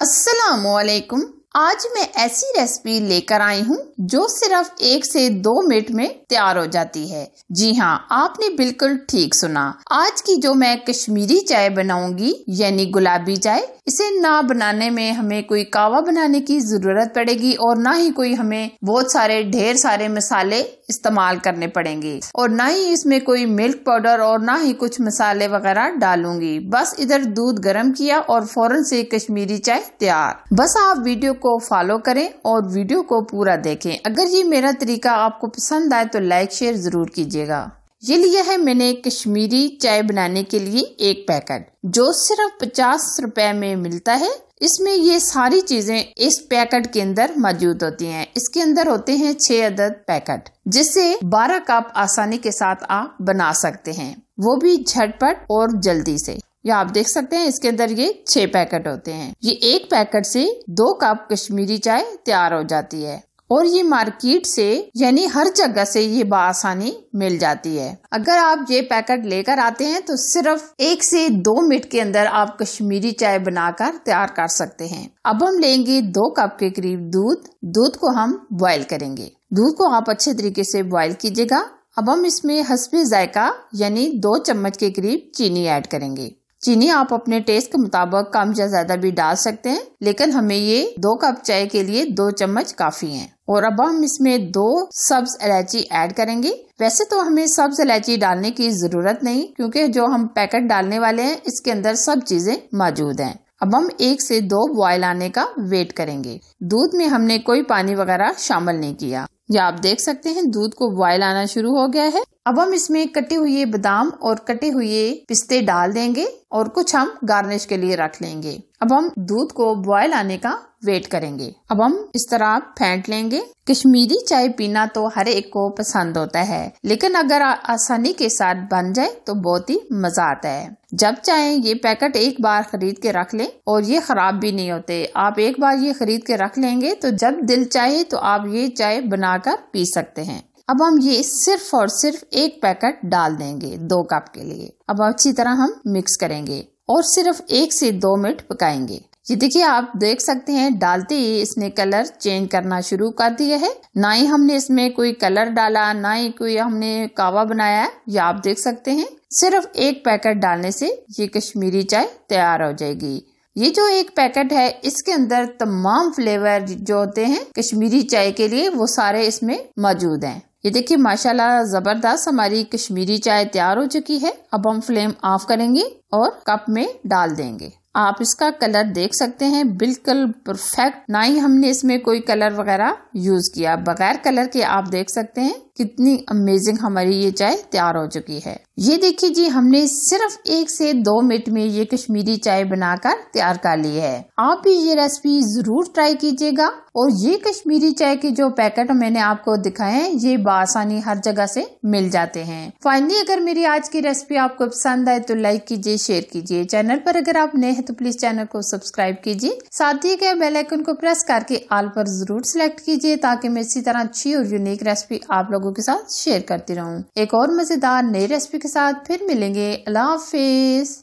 السلام عليكم आज मैं ऐसी रेसिपी लेकर आई हूँ जो सिर्फ एक से दो मिनट में तैयार हो जाती है जी हाँ आपने बिल्कुल ठीक सुना आज की जो मैं कश्मीरी चाय बनाऊंगी यानी गुलाबी चाय इसे ना बनाने में हमें कोई कावा बनाने की जरूरत पड़ेगी और ना ही कोई हमें बहुत सारे ढेर सारे मसाले इस्तेमाल करने पड़ेंगे और ना ही इसमें कोई मिल्क पाउडर और ना ही कुछ मसाले वगैरह डालूंगी बस इधर दूध गर्म किया और फौरन से कश्मीरी चाय तैयार बस आप वीडियो को फॉलो करें और वीडियो को पूरा देखें अगर ये मेरा तरीका आपको पसंद आए तो लाइक शेयर ज़रूर कीजिएगा ये लिया है मैंने कश्मीरी चाय बनाने के लिए एक पैकेट जो सिर्फ पचास रुपए में मिलता है इसमें ये सारी चीजें इस पैकेट के अंदर मौजूद होती हैं। इसके अंदर होते हैं छह अदद पैकेट जिससे 12 कप आसानी के साथ आप बना सकते हैं वो भी झटपट और जल्दी से या आप देख सकते हैं इसके अंदर ये छह पैकेट होते हैं ये एक पैकेट से दो कप कश्मीरी चाय तैयार हो जाती है और ये मार्केट से यानी हर जगह से ये बासानी मिल जाती है अगर आप ये पैकेट लेकर आते हैं तो सिर्फ एक से दो मिनट के अंदर आप कश्मीरी चाय बनाकर तैयार कर सकते हैं अब हम लेंगे दो कप के करीब दूध दूध को हम बॉइल करेंगे दूध को आप अच्छे तरीके से बॉईल कीजिएगा अब हम इसमें हसबी जायका यानी दो चम्मच के करीब चीनी ऐड करेंगे चीनी आप अपने टेस्ट के मुताबिक कम या ज्यादा भी डाल सकते हैं लेकिन हमें ये दो कप चाय के लिए दो चम्मच काफी हैं और अब हम इसमें दो सब्ज इलायची ऐड करेंगे वैसे तो हमें सब्ज इलायची डालने की जरूरत नहीं क्योंकि जो हम पैकेट डालने वाले हैं इसके अंदर सब चीजें मौजूद हैं अब हम एक से दो बॉयल आने का वेट करेंगे दूध में हमने कोई पानी वगैरह शामिल नहीं किया या आप देख सकते हैं दूध को बॉयल आना शुरू हो गया है अब हम इसमें कटे हुए बादाम और कटे हुए पिस्ते डाल देंगे और कुछ हम गार्निश के लिए रख लेंगे अब हम दूध को बॉयल आने का वेट करेंगे अब हम इस तरह फेंट लेंगे कश्मीरी चाय पीना तो हर एक को पसंद होता है लेकिन अगर आसानी के साथ बन जाए तो बहुत ही मजा आता है जब चाहे ये पैकेट एक बार खरीद के रख लें और ये खराब भी नहीं होते आप एक बार ये खरीद के रख लेंगे तो जब दिल चाहे तो आप ये चाय बनाकर पी सकते हैं अब हम ये सिर्फ और सिर्फ एक पैकेट डाल देंगे दो कप के लिए अब अच्छी तरह हम मिक्स करेंगे और सिर्फ एक से दो मिनट पकाएंगे ये देखिए आप देख सकते हैं डालते ही इसने कलर चेंज करना शुरू कर दिया है ना ही हमने इसमें कोई कलर डाला ना ही कोई हमने कावा बनाया है ये आप देख सकते हैं सिर्फ एक पैकेट डालने से ये कश्मीरी चाय तैयार हो जाएगी ये जो एक पैकेट है इसके अंदर तमाम फ्लेवर जो होते हैं कश्मीरी चाय के लिए वो सारे इसमें मौजूद हैं ये देखिए माशाल्लाह ज़बरदस्त हमारी कश्मीरी चाय तैयार हो चुकी है अब हम फ्लेम ऑफ करेंगे और कप में डाल देंगे आप इसका कलर देख सकते हैं बिल्कुल परफेक्ट ना ही हमने इसमें कोई कलर वगैरह यूज किया बगैर कलर के आप देख सकते हैं कितनी अमेजिंग हमारी ये चाय तैयार हो चुकी है ये देखिए जी हमने सिर्फ एक से दो मिनट में ये कश्मीरी चाय बनाकर तैयार कर ली है आप भी ये रेसिपी जरूर ट्राई कीजिएगा और ये कश्मीरी चाय के जो पैकेट मैंने आपको दिखाए हैं ये बासानी हर जगह से मिल जाते हैं फाइनली अगर मेरी आज की रेसिपी आपको पसंद आए तो लाइक कीजिए शेयर कीजिए चैनल पर अगर आप नए हैं तो प्लीज चैनल को सब्सक्राइब कीजिए साथ ही गए बेलाइकन को प्रेस करके आल पर जरूर सिलेक्ट कीजिए ताकि मैं इसी तरह अच्छी और यूनिक रेसिपी आप लोगों के साथ शेयर करती रहूँ एक और मजेदार नई रेसिपी के साथ फिर मिलेंगे अल्लाह हाफिज